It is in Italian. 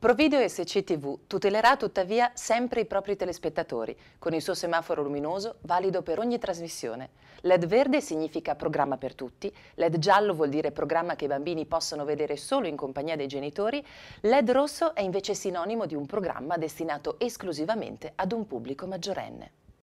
Provideo SCTV tutelerà tuttavia sempre i propri telespettatori, con il suo semaforo luminoso valido per ogni trasmissione. LED verde significa programma per tutti, LED giallo vuol dire programma che i bambini possono vedere solo in compagnia dei genitori, LED rosso è invece sinonimo di un programma destinato esclusivamente ad un pubblico maggiorenne.